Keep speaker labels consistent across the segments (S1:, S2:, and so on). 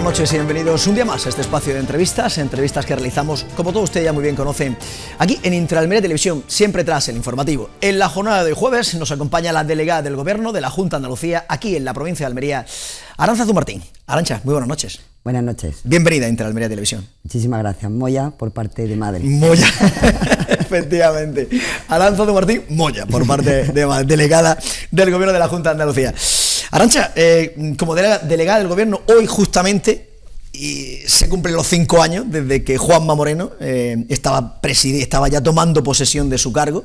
S1: buenas noches y bienvenidos un día más a este espacio de entrevistas, entrevistas que realizamos, como todos ustedes ya muy bien conocen, aquí en Intraalmería Televisión, siempre tras el informativo. En la jornada de jueves nos acompaña la delegada del Gobierno de la Junta de Andalucía, aquí en la provincia de Almería, Aranza Zumartín. Arancha, muy buenas noches.
S2: Buenas noches. Bienvenida a Interalmería Televisión. Muchísimas gracias. Moya por parte de Madrid. Moya,
S1: efectivamente. Aranza Zumartín, Moya por parte de, de delegada del Gobierno de la Junta de Andalucía. Arancha, eh, como delegada del gobierno, hoy justamente y se cumplen los cinco años desde que Juanma Moreno eh, estaba estaba, estaba ya tomando posesión de su cargo.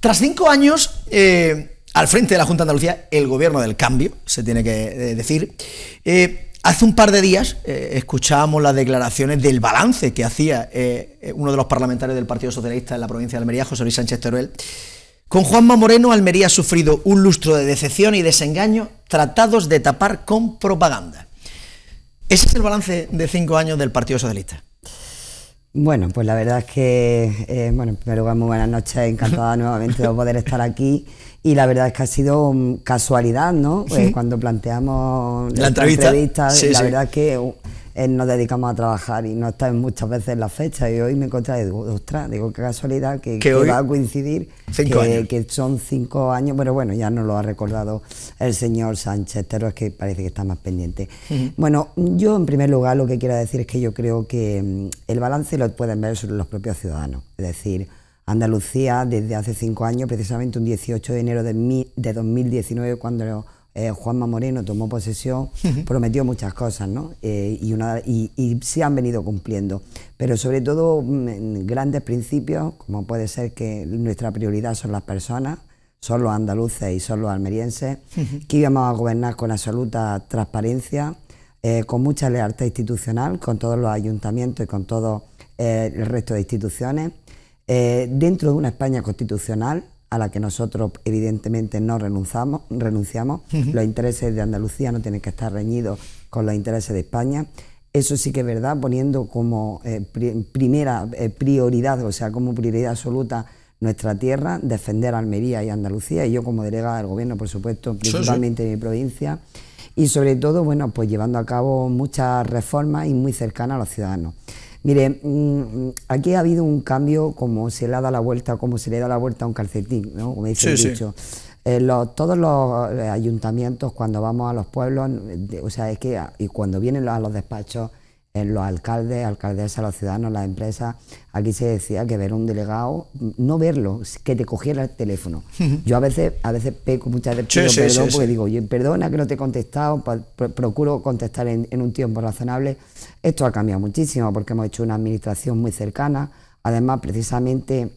S1: Tras cinco años eh, al frente de la Junta de Andalucía, el gobierno del cambio, se tiene que decir, hace un par de días escuchábamos las declaraciones del balance que hacía uno de los parlamentarios del Partido Socialista en la provincia de Almería, José Luis Sánchez Teruel. Con Juanma Moreno, Almería ha sufrido un lustro de decepción y desengaño tratados de tapar con propaganda. Ese es el balance de cinco años del Partido Socialista.
S2: Bueno, pues la verdad es que, eh, bueno, en primer lugar, muy buenas noches, encantada nuevamente de poder estar aquí. Y la verdad es que ha sido casualidad, ¿no? Eh, cuando planteamos la entrevista, la verdad es que uh, eh, nos dedicamos a trabajar y no está muchas veces en la fecha. Y hoy me encontré, digo, ostras, digo, qué casualidad que, va a coincidir que, son cinco años, pero bueno, ya nos lo ha recordado el señor Sánchez, pero es que parece que está más pendiente. Bueno, yo en primer lugar lo que quiero decir es que yo creo que mm, el balance lo pueden ver sobre los propios ciudadanos, es decir, Andalucía desde hace cinco años, precisamente un 18 de enero de, de 2019, cuando eh, Juanma Moreno tomó posesión, prometió muchas cosas, ¿no? Eh, y, una, se han venido cumpliendo. Pero sobre todo mm, grandes principios, como puede ser que nuestra prioridad son las personas, son los andaluces y son los almerienses, que íbamos a gobernar con absoluta transparencia, eh, con mucha lealtad institucional, con todos los ayuntamientos y con todo el resto de instituciones, dentro de una España constitucional a la que nosotros evidentemente no renunciamos, renunciamos. los intereses de Andalucía no tienen que estar reñidos con los intereses de España. Eso sí que es verdad, poniendo como eh, primera eh, prioridad, o sea, como prioridad absoluta nuestra tierra, defender Almería y Andalucía, y yo como delegada del gobierno, por supuesto, principalmente en mi provincia, y sobre todo, bueno, pues llevando a cabo muchas reformas y muy cercanas a los ciudadanos. Mire, mm, mm, aquí ha habido un cambio como se le da la vuelta, como se le da la vuelta a un calcetín, ¿no? Como dice dicho. Eh, todos los eh, ayuntamientos, cuando vamos a los pueblos, o sea, es que, ah, y cuando vienen a los despachos, en los alcaldes, alcaldesas, los ciudadanos, las empresas. Aquí se decía que ver un delegado, no verlo, que te cogiera el teléfono. Yo a veces, a veces peco, muchas veces perdón porque digo, perdona que no te he contestado, procuro contestar en, un tiempo razonable. Esto ha cambiado muchísimo porque hemos hecho una administración muy cercana. Además, precisamente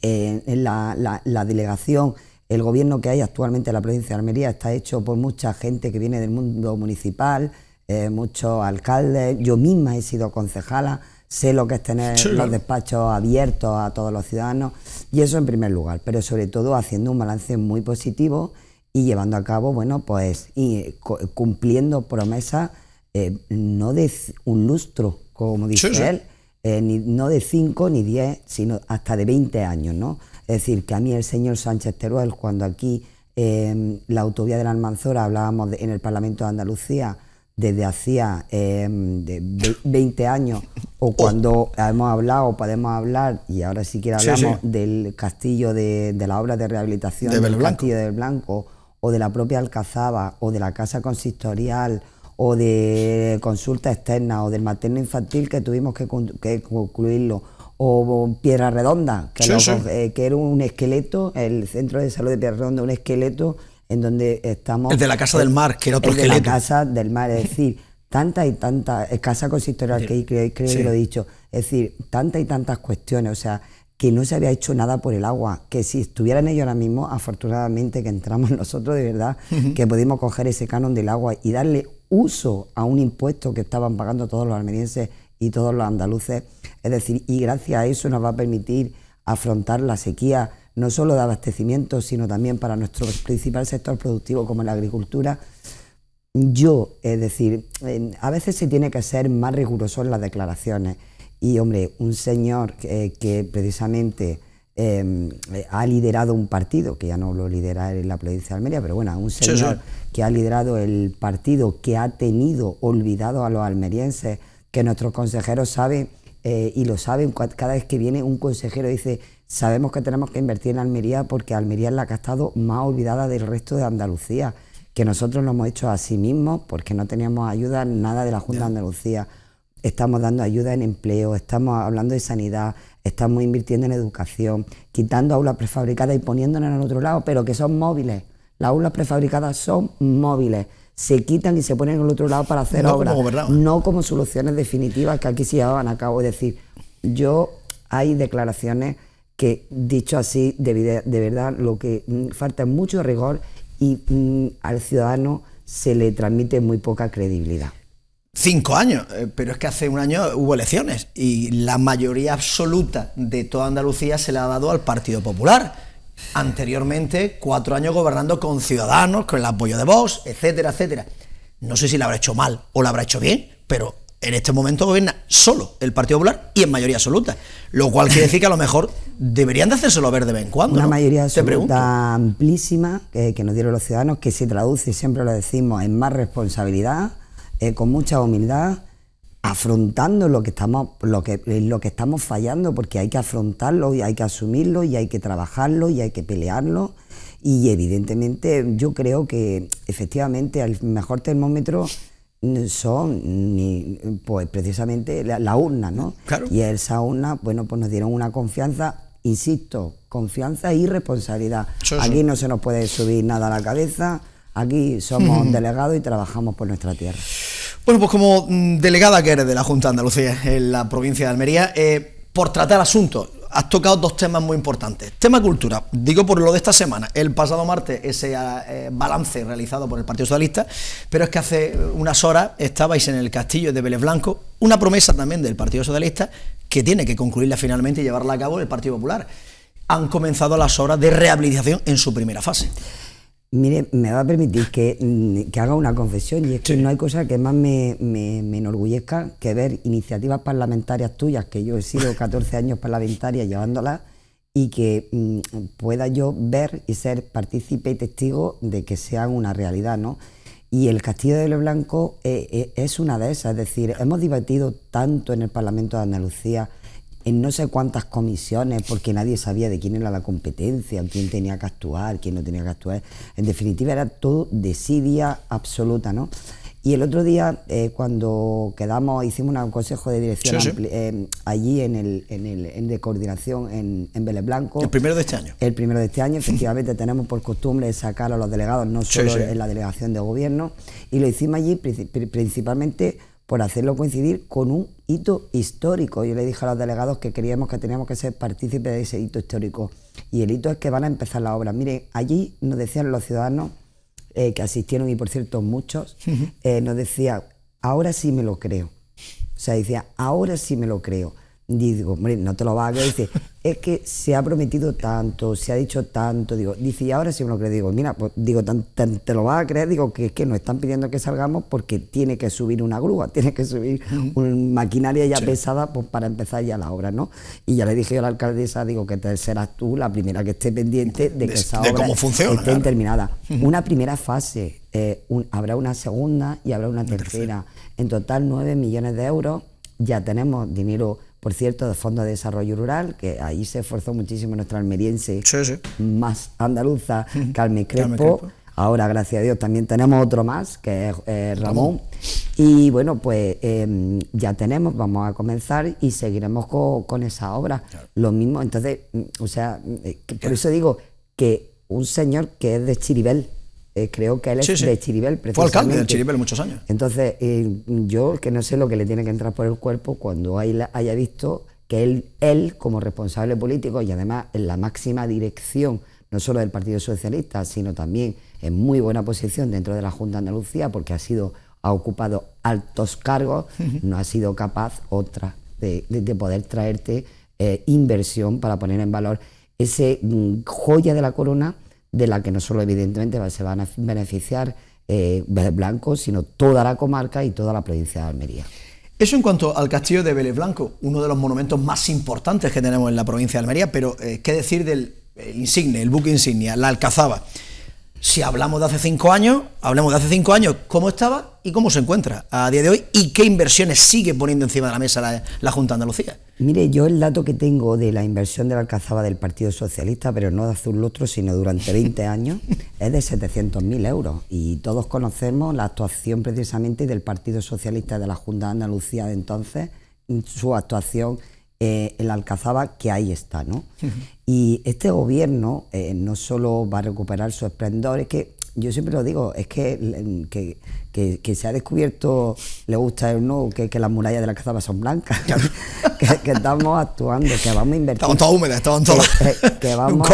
S2: eh, en la, la delegación el gobierno que hay actualmente en la provincia de Almería está hecho por mucha gente que viene del mundo municipal, eh, muchos alcaldes, yo misma he sido concejala, sé lo que es tener los despachos abiertos a todos los ciudadanos, y eso en primer lugar, pero sobre todo haciendo un balance muy positivo y llevando a cabo, bueno, pues y cumpliendo promesas eh, no de un lustro, como dice él, eh, ni, no de cinco ni diez sino hasta de 20 años, ¿no? Es decir, que a mí el señor Sánchez Teruel, cuando aquí en la autovía de la Almanzora hablábamos en el Parlamento de Andalucía, desde hacía eh, em, 20 años o oh. cuando hemos hablado podemos hablar, y ahora siquiera hablamos del castillo de, la obra de rehabilitación del Blanco. castillo del Blanco o de la propia Alcazaba o de la casa consistorial o de consulta externa o del materno infantil que tuvimos que, concluirlo o Piedra Redonda, que, eh, que era un esqueleto, el centro de salud de Piedra Redonda, un esqueleto en donde estamos... El de la Casa del Mar, que era otro el de la Casa del Mar, es decir, tanta y tantas, escasa Consistorial que creo que lo he dicho, es decir, tantas y tantas cuestiones, o sea, que no se había hecho nada por el agua, que si estuvieran ellos ahora mismo, afortunadamente que entramos nosotros de verdad, que pudimos coger ese canon del agua y darle uso a un impuesto que estaban pagando todos los almerienses y todos los andaluces. Es decir, y gracias a eso nos va a permitir afrontar la sequía, no solo de abastecimiento, sino también para nuestro principal sector productivo como la agricultura, yo, es decir, em, a veces se tiene que ser más riguroso en las declaraciones. Y hombre, un señor que, eh, precisamente em, ha liderado un partido, que ya no lo lidera en la provincia de Almería, pero bueno, un señor que ha liderado el partido que ha tenido olvidado a los almerienses, que nuestros consejeros saben eh, y lo saben cada vez que viene un consejero dice Sabemos que tenemos que invertir en Almería porque Almería es la que ha estado más olvidada del resto de Andalucía, que nosotros lo hemos hecho a sí mismos porque no teníamos ayuda nada de la Junta de Andalucía. Estamos dando ayuda en empleo, estamos hablando de sanidad, estamos invirtiendo en educación, quitando aulas prefabricadas y poniéndolas en el otro lado, pero que son móviles. Las aulas prefabricadas son móviles se quitan y se ponen en el otro lado para hacer obras, no como soluciones definitivas que aquí se llevaban a cabo. Es decir, yo hay declaraciones que dicho así, de, verdad, lo que mm, falta es mucho rigor y mm, al ciudadano se le transmite muy poca
S1: credibilidad. Cinco años, eh, pero es que hace un año hubo elecciones y la mayoría absoluta de toda Andalucía se la ha dado al Partido Popular anteriormente cuatro años gobernando con ciudadanos, con el apoyo de Vox, etcétera, etcétera. No sé si lo habrá hecho mal o lo habrá hecho bien, pero en este momento gobierna solo el Partido Popular y en mayoría absoluta. Lo cual quiere decir que a lo mejor deberían de hacérselo ver de vez en cuando. Una mayoría absoluta
S2: amplísima que, nos dieron los ciudadanos, que se traduce, siempre lo decimos, en más responsabilidad, eh, con mucha humildad, afrontando lo que estamos, lo que, lo que estamos fallando, porque hay que afrontarlo y hay que asumirlo y hay que trabajarlo y hay que pelearlo. Y evidentemente yo creo que efectivamente el mejor termómetro son ni, pues precisamente la, urna, ¿no? Y esa urna, bueno, pues nos dieron una confianza, insisto, confianza y responsabilidad. Aquí no se nos puede subir nada a la cabeza, aquí somos un delegados y trabajamos por nuestra tierra.
S1: Bueno, pues como mm, delegada que eres de la Junta de Andalucía en la provincia de Almería, eh, por tratar asuntos. Has tocado dos temas muy importantes. Tema cultura, digo por lo de esta semana, el pasado martes ese eh, balance realizado por el Partido Socialista, pero es que hace unas horas estabais en el castillo de Vélez Blanco, una promesa también del Partido Socialista que tiene que concluirla finalmente y llevarla a cabo el Partido Popular. Han comenzado las obras de rehabilitación en su primera fase.
S2: Mire, me va a permitir mm, que, haga una confesión y es que no hay cosa que más me, enorgullezca que ver iniciativas parlamentarias tuyas, que yo he sido 14 años parlamentaria llevándolas, y que mm, pueda yo ver y ser partícipe y testigo de que sean una realidad, ¿no? Y el Castillo de lo Blanco eh, eh, es una de esas, es decir, hemos divertido tanto en el Parlamento de Andalucía, en no sé cuántas comisiones porque nadie sabía de quién era la competencia, quién tenía que actuar, quién no tenía que actuar. En definitiva era todo desidia absoluta, ¿no? Y el otro día eh, cuando quedamos, hicimos un consejo de dirección eh, allí en el, en el de coordinación en, en Vélez Blanco. El primero de este año. El primero de este año, efectivamente tenemos por costumbre sacar a los delegados, no solo en la delegación de gobierno, y lo hicimos allí principalmente por hacerlo coincidir con un hito histórico. Yo le dije a los delegados que queríamos que teníamos que ser partícipes de ese hito histórico. Y el hito es que van a empezar la obra. Miren, allí nos decían los ciudadanos eh, que asistieron, y por cierto muchos, eh, nos decía, ahora sí me lo creo. O sea, decía, ahora sí me lo creo. Digo, hombre, no te lo vas a creer. Dice, es que se ha prometido tanto, se ha dicho tanto. Digo, dice, y ahora sí uno lo Digo, mira, pues digo, te lo vas a creer. Digo, que es que nos están pidiendo que salgamos porque tiene que subir una grúa, tiene que subir una maquinaria ya pesada pues, para empezar ya la obra, ¿no? Y ya le dije yo a la alcaldesa, digo, que serás tú la primera que esté pendiente de que esa obra esté terminada. Una primera fase, eh, habrá una segunda y habrá una tercera. En total, 9 millones de euros. Ya tenemos dinero por cierto, de Fondo de Desarrollo Rural, que ahí se esforzó muchísimo nuestra almeriense más andaluza, Carmen Crespo. Ahora, gracias a Dios, también tenemos otro más, que es eh, Ramón. Y bueno, pues em, ya tenemos, vamos a comenzar y seguiremos con esa obra. Lo mismo, entonces, mm, o sea, mm, eh, por eso digo que un señor que es de Chiribel, eh, creo que él es de Chiribel, precisamente. Fue alcalde de Chiribel muchos años. Entonces, eh, yo que no sé lo que le tiene que entrar por el cuerpo cuando haya visto que él, como responsable político y además en la máxima dirección, no solo del Partido Socialista, sino también en muy buena posición dentro de la Junta de Andalucía, porque ha sido ha ocupado altos cargos, no ha sido capaz otra de, poder traerte eh, inversión para poner en valor ese mm, joya de la corona de la que no solo evidentemente se van a beneficiar eh, Blanco, sino toda la
S1: comarca y toda la provincia de Almería. Eso en cuanto al castillo de Vélez Blanco, uno de los monumentos más importantes que tenemos en la provincia de Almería, pero eh, qué decir del insigne, el buque insignia, la Alcazaba si hablamos de hace cinco años, hablemos de hace cinco años, cómo estaba y cómo se encuentra a día de hoy y qué inversiones sigue poniendo encima de la mesa la, Junta de Andalucía.
S2: Mire, yo el dato que tengo de la inversión de la alcazaba del Partido Socialista, pero no de hace un lustro, sino durante 20 años, es de 700.000 euros. Y todos conocemos la actuación precisamente del Partido Socialista de la Junta de Andalucía de entonces, su actuación eh, el Alcazaba, que ahí está, ¿no? Y este gobierno eh, no solo va a recuperar su esplendor, es que yo siempre lo digo, es que, que, se ha descubierto, le gusta o no, que, las murallas de la Alcazaba son blancas, que, estamos actuando, que vamos a invertir...
S1: Estamos
S2: Que, eh, vamos,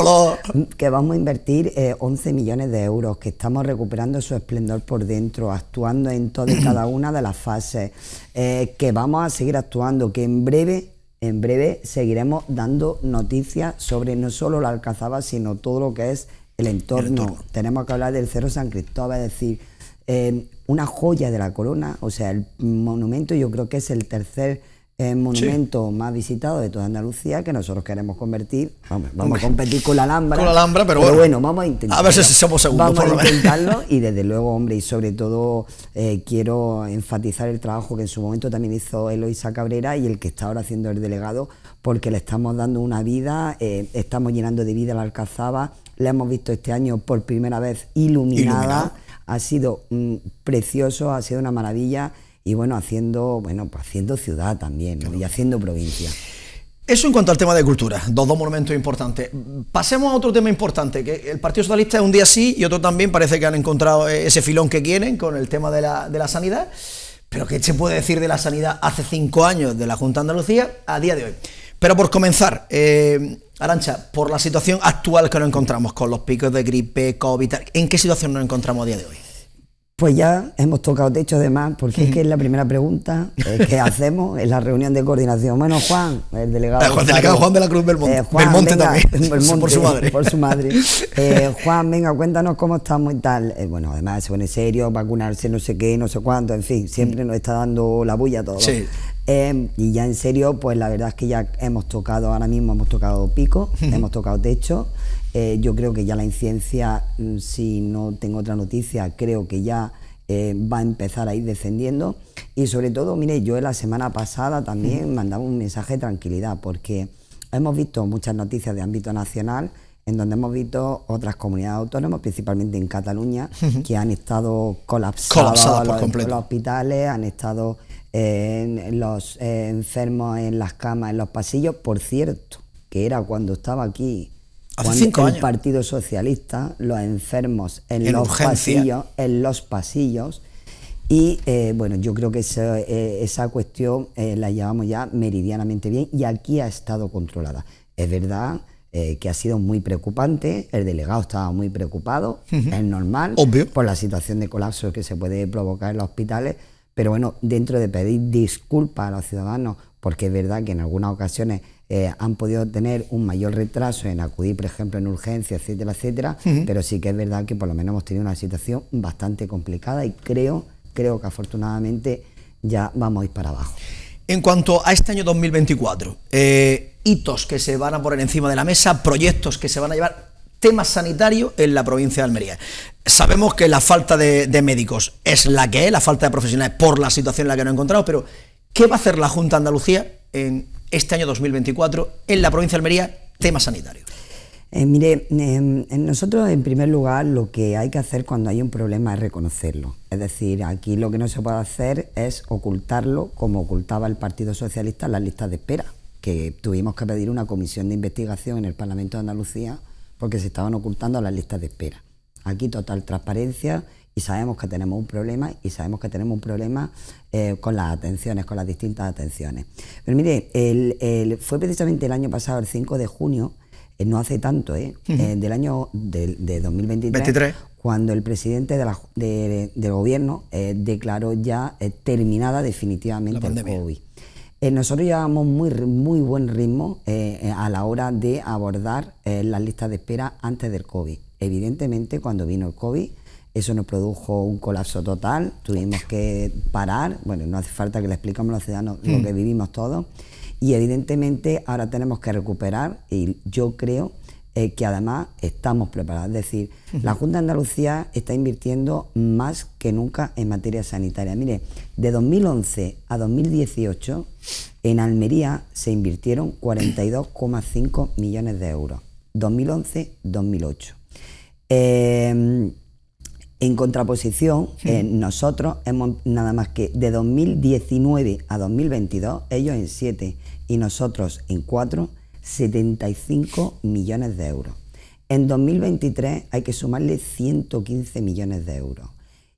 S2: que vamos a invertir 11 millones de euros, que estamos recuperando su esplendor por dentro, actuando en toda y cada una de las fases, que vamos a seguir actuando, que en breve en breve seguiremos dando noticias sobre no solo la Alcazaba, sino todo lo que es el entorno. Tenemos que hablar del Cerro San Cristóbal, es decir, eh, una joya de la corona, o sea, el monumento yo creo que es el tercer el monumento más visitado de toda Andalucía que nosotros queremos convertir. Vamos, a competir con la Alhambra. Con Alhambra, pero, bueno, vamos a intentarlo. A ver si somos segundos. Vamos a intentarlo y desde luego, hombre, y sobre todo eh, quiero enfatizar el trabajo que en su momento también hizo Eloisa Cabrera y el que está ahora haciendo el delegado, porque le estamos dando una vida, eh, estamos llenando de vida la Alcazaba, la hemos visto este año por primera vez iluminada, ha sido mm, precioso, ha sido una maravilla y bueno, haciendo, bueno, pues haciendo ciudad también y haciendo provincia.
S1: Eso en cuanto al tema de cultura, dos, dos monumentos importantes. Pasemos a otro tema importante, que el Partido Socialista es un día sí y otro también parece que han encontrado eh, ese filón que quieren con el tema de la, sanidad. Pero ¿qué se puede decir de la sanidad hace cinco años de la Junta de Andalucía a día de hoy? Pero por comenzar, eh, Arancha, por la situación actual que nos encontramos con los picos de gripe, COVID, ¿en qué situación nos encontramos a día de hoy?
S2: Pues ya hemos tocado techo además, porque es que es la primera pregunta eh, que hacemos en la reunión de coordinación. Bueno, Juan, el delegado... Ah, Juan, de la Cruz Belmonte, por su madre. Eh, Juan, venga, cuéntanos cómo estamos y tal. Eh, bueno, además se pone serio, vacunarse, no sé qué, no sé cuánto, en fin, siempre mm. nos está dando la bulla todo. Sí. y ya en serio, pues la verdad es que ya hemos tocado, ahora mismo hemos tocado pico, hemos tocado techo. Eh, yo creo que ya la incidencia, mm, si no tengo otra noticia, creo que ya eh, va a empezar a ir descendiendo. Y sobre todo, mire, yo la semana pasada también mm. mandaba un mensaje de tranquilidad, porque hemos visto muchas noticias de ámbito nacional en donde hemos visto otras comunidades autónomas, principalmente en Cataluña, que han estado colapsadas los, los, hospitales, han estado eh, los enfermos en las camas, en los pasillos. Por cierto, que era cuando estaba aquí con el Partido Socialista, los enfermos en, los pasillos, en los pasillos. Y eh, bueno, yo creo que esa, eh, cuestión eh, la llevamos ya meridianamente bien y aquí ha estado controlada. Es verdad que ha sido muy preocupante, el delegado estaba muy preocupado, es normal, por la situación de colapso que se puede provocar en los hospitales, pero bueno, dentro de pedir disculpas a los ciudadanos, porque es verdad que en algunas ocasiones eh, han podido tener un mayor retraso en acudir, por ejemplo, en urgencias, etcétera, etcétera, pero sí que es verdad que por lo menos hemos tenido una situación bastante complicada y creo, creo que
S1: afortunadamente ya vamos a ir para abajo. En cuanto a este año 2024, eh, hitos que se van a poner encima de la mesa, proyectos que se van a llevar, temas sanitarios en la provincia de Almería. Sabemos que la falta de, médicos es la que es, la falta de profesionales por la situación en la que nos encontramos, pero ¿qué va a hacer la Junta de Andalucía en este año 2024 en la provincia de Almería, tema sanitario.
S2: Eh, mire, em, nosotros en primer lugar lo que hay que hacer cuando hay un problema es reconocerlo. Es decir, aquí lo que no se puede hacer es ocultarlo como ocultaba el Partido Socialista las listas de espera, que tuvimos que pedir una comisión de investigación en el Parlamento de Andalucía porque se estaban ocultando las listas de espera. Aquí total transparencia y sabemos que tenemos un problema y sabemos que tenemos un problema eh, con las atenciones, con las distintas atenciones. Pero mire, el, fue precisamente el año pasado, el 5 de junio, eh, no hace tanto, ¿eh? del año de, 2023, cuando el presidente del gobierno declaró ya terminada definitivamente el COVID. nosotros llevábamos muy, muy buen ritmo a la hora de abordar las listas de espera antes del COVID. Evidentemente, cuando vino el COVID, eso nos produjo un colapso total, tuvimos que parar, bueno, no hace falta que le explicamos a los ciudadanos lo mm. que vivimos todos, y evidentemente ahora tenemos que recuperar, y yo creo eh, que además estamos preparados. Es decir, la Junta de Andalucía está invirtiendo más que nunca en materia sanitaria. Mire, de 2011 a 2018 en Almería se invirtieron 42,5 millones de euros. 2011-2008. Eh, em, en contraposición, eh, nosotros hemos nada más que de 2019 a 2022, ellos en 7 y nosotros en 4, 75 millones de euros. En 2023 hay que sumarle 115 millones de euros.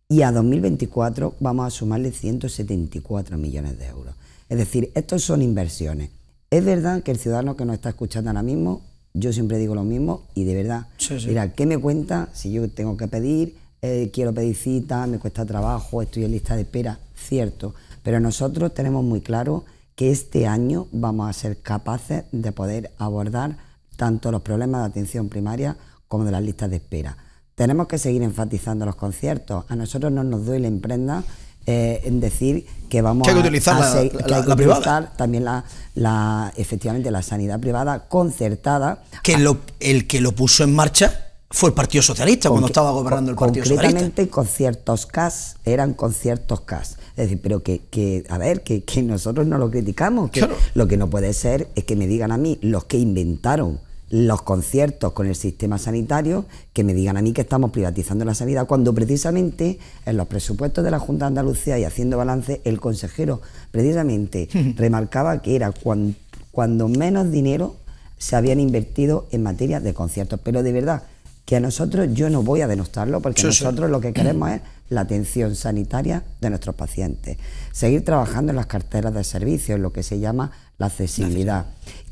S2: Y a 2024 vamos a sumarle 174 millones de euros. Es decir, estos son inversiones. Es verdad que el ciudadano que nos está escuchando ahora mismo, yo siempre digo lo mismo y de verdad, mira, ¿qué me cuenta si yo tengo que pedir? Eh, quiero pedir cita, me cuesta trabajo, estoy en lista de espera, cierto, pero nosotros tenemos muy claro que este año vamos a ser capaces de poder abordar tanto los problemas de atención primaria como de las listas de espera. Tenemos que seguir enfatizando los conciertos. A nosotros no nos duele la eh, en decir que vamos utilizar a, la, la, utilizar también la, efectivamente
S1: la sanidad privada concertada. Que ah. el que lo puso en marcha fue el Partido Socialista cuando estaba gobernando el Partido Socialista. Socialista.
S2: Concretamente, conciertos CAS eran conciertos CAS. Es decir, pero que, a ver, que, nosotros no lo criticamos. Que Lo que no puede ser es que me digan a mí los que inventaron los conciertos con el sistema sanitario, que me digan a mí que estamos privatizando la sanidad, cuando precisamente en los presupuestos de la Junta de Andalucía y haciendo balance, el consejero precisamente remarcaba que era cuando, cuando menos dinero se habían invertido en materia de conciertos. Pero de verdad, que a nosotros yo no voy a denostarlo porque nosotros lo que queremos es la atención sanitaria de nuestros pacientes, seguir trabajando en las carteras de servicios, lo que se llama la accesibilidad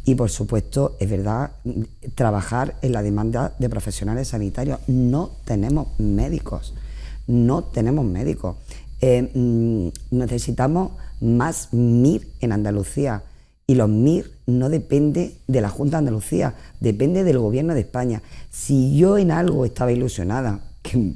S2: y por supuesto es verdad trabajar en la demanda de profesionales sanitarios. No tenemos médicos, no tenemos médicos. Eh, mm, necesitamos más MIR en Andalucía y los MIR no depende de la Junta de Andalucía, depende del Gobierno de España. Si yo en algo estaba ilusionada,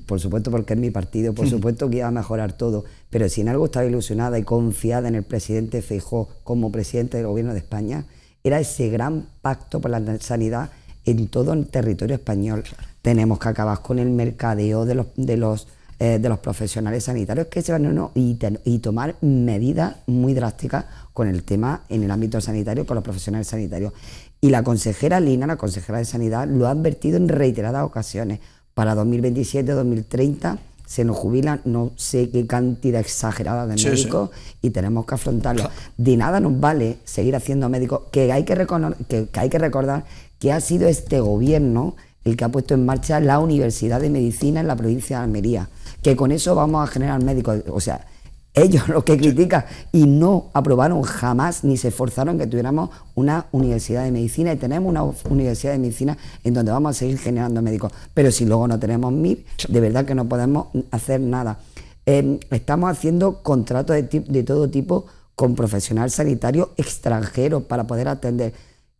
S2: por supuesto porque es mi partido, por supuesto que iba a mejorar todo, pero si en algo estaba ilusionada y confiada en el presidente Feijó como presidente del Gobierno de España, era ese gran pacto por la sanidad en todo el territorio español. Tenemos que acabar con el mercadeo de los, de los eh, de los profesionales sanitarios que se van a no, y, tomar medidas muy drásticas con el tema en el ámbito sanitario, con los profesionales sanitarios. Y la consejera Lina, la consejera de Sanidad, lo ha advertido en reiteradas ocasiones. Para 2027, 2030 se nos jubilan no sé qué cantidad exagerada de médicos y tenemos que afrontarlo. De nada nos vale seguir haciendo médicos, que hay que, que hay que recordar que ha sido este gobierno el que ha puesto en marcha la Universidad de Medicina en la provincia de Almería que con eso vamos a generar médicos. O sea, ellos lo que critican y no aprobaron jamás ni se esforzaron que tuviéramos una universidad de medicina y tenemos una universidad de medicina en donde vamos a seguir generando médicos. Pero si luego no tenemos mil, de verdad que no podemos hacer nada. Em, estamos haciendo contratos de, de todo tipo con profesional sanitario extranjero para poder atender.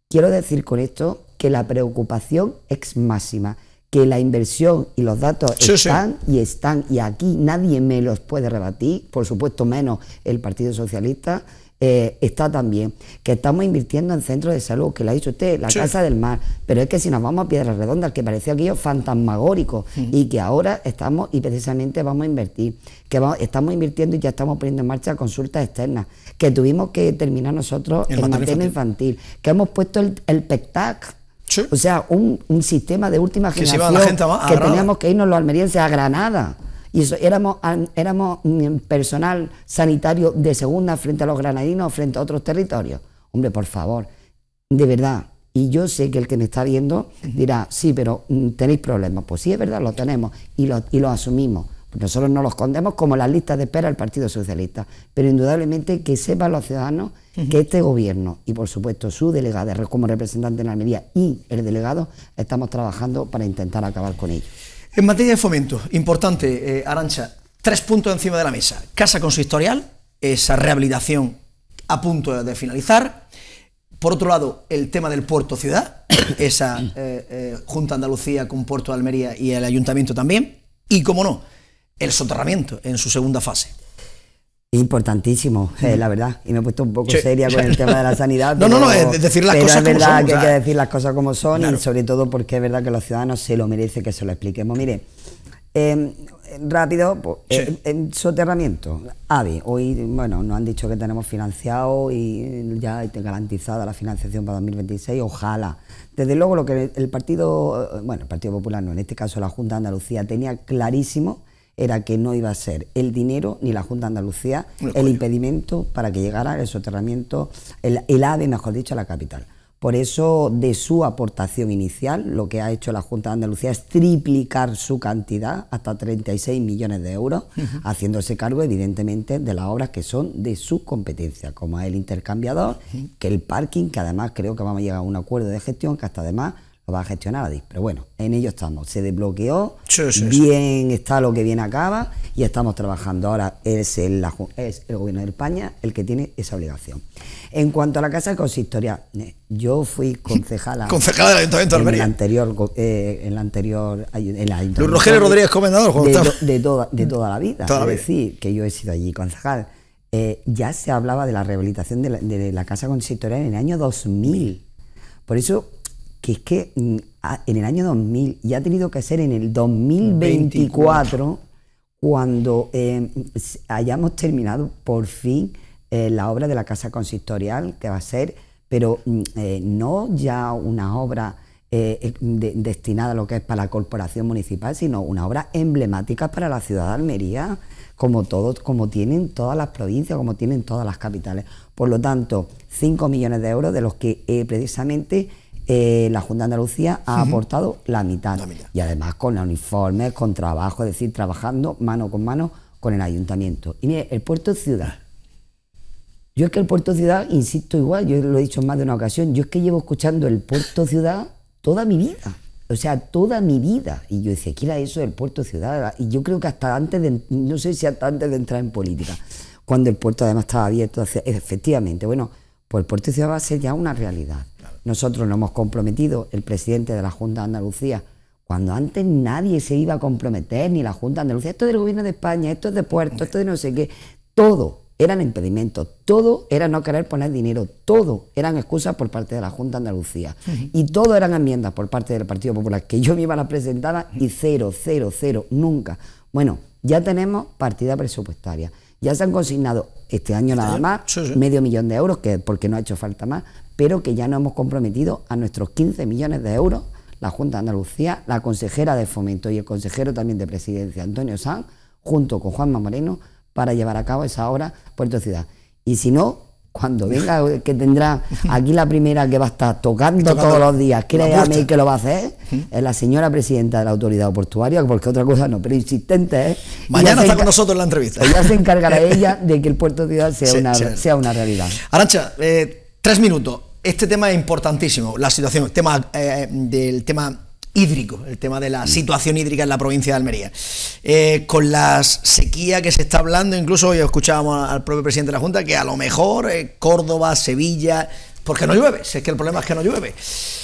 S2: Quiero decir con esto que la preocupación es máxima que la inversión y los datos están y están y aquí nadie me los puede rebatir, por supuesto menos el Partido Socialista, eh, está también, que estamos invirtiendo en centros de salud, que lo ha dicho usted, la Casa del Mar, pero es que si nos vamos a Piedras Redondas, que parecía aquello fantasmagórico, y que ahora estamos, y precisamente vamos a invertir, que estamos invirtiendo y ya estamos poniendo en marcha consultas externas, que tuvimos que terminar nosotros el infantil. que hemos puesto el, el PECTAC o sea, un, sistema de última generación que teníamos que irnos los almerienses a Granada. Y eso, éramos, éramos mm, personal sanitario de segunda frente a los granadinos, frente a otros territorios. Hombre, por favor, de verdad. Y yo sé que el que me está viendo dirá, sí, pero mm, tenéis problemas. Pues sí, es verdad, lo tenemos y lo, y lo asumimos nosotros no lo escondemos como las listas de espera del Partido Socialista, pero indudablemente que sepan los ciudadanos que este gobierno y por supuesto su delegada
S1: como representante en Almería y el delegado estamos trabajando para intentar acabar con ello. En materia de fomento, importante, eh, Arancha, tres puntos encima de la mesa. Casa consistorial, esa rehabilitación a punto de finalizar. Por otro lado, el tema del puerto ciudad, esa eh, eh, Junta Andalucía con Puerto de Almería y el ayuntamiento también. Y, como no, el soterramiento en su segunda fase.
S2: Importantísimo, eh, la verdad. Y me he puesto un poco seria con el tema de la sanidad. no, no, no, es decir las cosas como son, que hay que decir las cosas como son y sobre todo porque es verdad que los ciudadanos se lo merecen que se lo expliquemos. Mire, em, rápido, pues, em, em, soterramiento. AVE, hoy, bueno, nos han dicho que tenemos financiado y eh, ya garantizada la financiación para 2026, ojalá. Desde luego lo que el Partido, eh, bueno, el Partido Popular no, en este caso la Junta de Andalucía tenía clarísimo era que no iba a ser el dinero ni la Junta de Andalucía el, impedimento para que llegara el soterramiento, el, el AVE, mejor dicho, a la capital. Por eso, de su aportación inicial, lo que ha hecho la Junta de Andalucía es triplicar su cantidad hasta 36 millones de euros, haciéndose cargo, evidentemente, de las obras que son de su competencia, como el intercambiador, que el parking, que además creo que vamos a llegar a un acuerdo de gestión, que hasta además lo va a gestionar Pero bueno, en ello estamos. Se desbloqueó, bien está lo que bien acaba y estamos trabajando. Ahora es el, es el gobierno de España el que tiene esa obligación. En cuanto a la casa consistorial, eh, yo fui concejala. concejala del Ayuntamiento de Almería. Eh, en anterior. en la anterior en Luis Rogelio Rodríguez, comendador, de, de, toda, de toda la vida. es decir, que yo he sido allí concejal. Eh, ya se hablaba de la rehabilitación de la, de la casa consistorial en el año 2000. Por eso que es que mm, en el año 2000 ya ha tenido que ser en el 2024 cuando em, hayamos terminado por fin eh, la obra de la Casa Consistorial, que va a ser, pero mm, eh, no ya una obra eh, destinada a lo que es para la Corporación Municipal, sino una obra emblemática para la ciudad de Almería, como, todos como tienen todas las provincias, como tienen todas las capitales. Por lo tanto, 5 millones de euros de los que precisamente eh, la Junta de Andalucía ha aportado la mitad. Y además con uniformes, con trabajo, es decir, trabajando mano con mano con el ayuntamiento. Y mire, el puerto ciudad. Yo es que el puerto ciudad, insisto igual, yo lo he dicho en más de una ocasión, yo es que llevo escuchando el puerto ciudad toda mi vida. O sea, toda mi vida. Y yo decía, ¿qué era eso del puerto ciudad? Y yo creo que hasta antes de, no sé si hasta antes de entrar en política, cuando el puerto además estaba abierto, efectivamente, bueno, pues el puerto ciudad va a ser ya una realidad. Nosotros nos hemos comprometido, el presidente de la Junta de Andalucía, cuando antes nadie se iba a comprometer, ni la Junta de Andalucía, esto del gobierno de España, esto es de puerto, esto de no sé qué, todo eran impedimentos, todo era no querer poner dinero, todo eran excusas por parte de la Junta de Andalucía y todo eran enmiendas por parte del Partido Popular, que yo me iba a las presentadas y cero, cero, cero, nunca. Bueno, ya tenemos partida presupuestaria. Ya se han consignado este año este nada más medio millón de euros, que porque no ha hecho falta más, pero que ya nos hemos comprometido a nuestros 15 millones de euros, la Junta de Andalucía, la consejera de Fomento y el consejero también de Presidencia, Antonio Sanz, junto con Juanma Moreno, para llevar a cabo esa obra Puerto Ciudad. Y si no, cuando venga, que tendrá aquí la primera que va a estar tocando, todos los días, créame que lo va a hacer, es la señora presidenta de la autoridad portuaria, porque otra cosa no, pero insistente ¿eh? Mañana está con
S1: nosotros en la entrevista. Ella se encargará ella de que el puerto de Ciudad sea, una, realidad. Arancha, eh, tres minutos. Este tema es importantísimo, la situación, el tema eh, del tema hídrico, el tema de la mm. situación hídrica en la provincia de Almería. Eh, con la sequía que se está hablando, incluso hoy escuchábamos al propio presidente de la Junta que a lo mejor eh, Córdoba, Sevilla, porque no llueve, si es que el problema es que no llueve.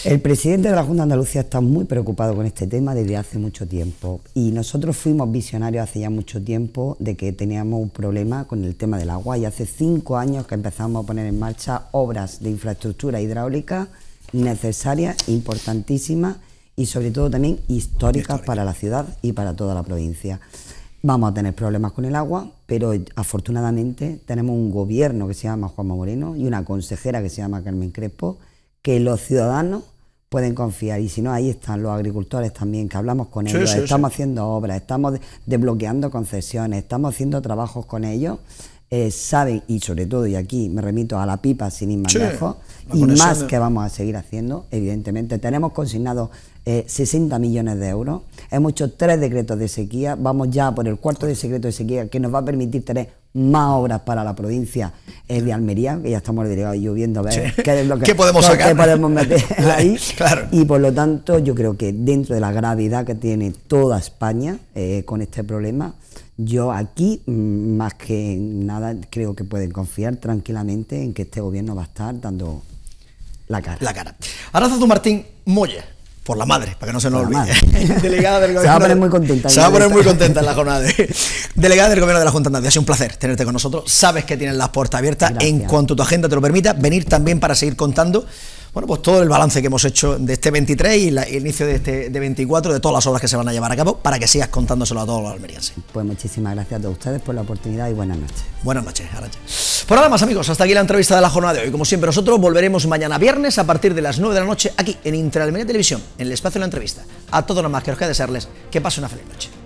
S2: El presidente de la Junta de Andalucía está muy preocupado con este tema desde hace mucho tiempo y nosotros fuimos visionarios hace ya mucho tiempo de que teníamos un problema con el tema del agua y hace cinco años que empezamos a poner en marcha obras de infraestructura hidráulica necesarias, importantísimas, y sobre todo también históricas para la ciudad y para toda la provincia. Vamos a tener problemas con el agua, pero afortunadamente tenemos un gobierno que se llama Juan Moreno y una consejera que se llama Carmen Crespo, que los ciudadanos pueden confiar. Y si no, ahí están los agricultores también, que hablamos con ellos, estamos haciendo obras, estamos desbloqueando concesiones, estamos haciendo trabajos con ellos. Eh, saben, y sobre todo, y aquí me remito a la pipa sin ir más lejos, y más que vamos a seguir haciendo, evidentemente. Tenemos consignados... 60 eh, millones de euros. Hemos hecho tres decretos de sequía, vamos ya por el cuarto de secreto de sequía que nos va a permitir tener más obras para la provincia eh, de Almería, que ya estamos lloviendo a ver qué podemos meter ahí. Y por lo tanto, yo creo que dentro de la gravedad que tiene toda España eh, con este problema, yo aquí, mm, más que nada, creo que pueden confiar tranquilamente en que este gobierno va a estar dando la cara. La cara.
S1: tu Martín Moya por la madre, para que no se nos olvide. Delegada del gobierno. Se va a poner muy contenta. Se va a poner muy contenta en la jornada. Delegada del gobierno de la Junta Andalucía, ha sido un placer tenerte con nosotros. Sabes que tienen las puertas abiertas. En cuanto tu agenda te lo permita, venir también para seguir contando bueno, pues todo el balance que hemos hecho de este 23 y, el inicio de este 24, de todas las obras que se van a llevar a cabo, para que sigas contándoselo a todos los almerienses. Pues muchísimas gracias a todos ustedes por la oportunidad y buenas noches. Buenas noches, Arancha. Por pues nada más, amigos, hasta aquí la entrevista de la jornada de hoy. Como siempre, nosotros volveremos mañana viernes a partir de las 9 de la noche aquí en Interalmería Televisión, en el espacio de la entrevista. A todos los más que os queda desearles que pasen una feliz noche.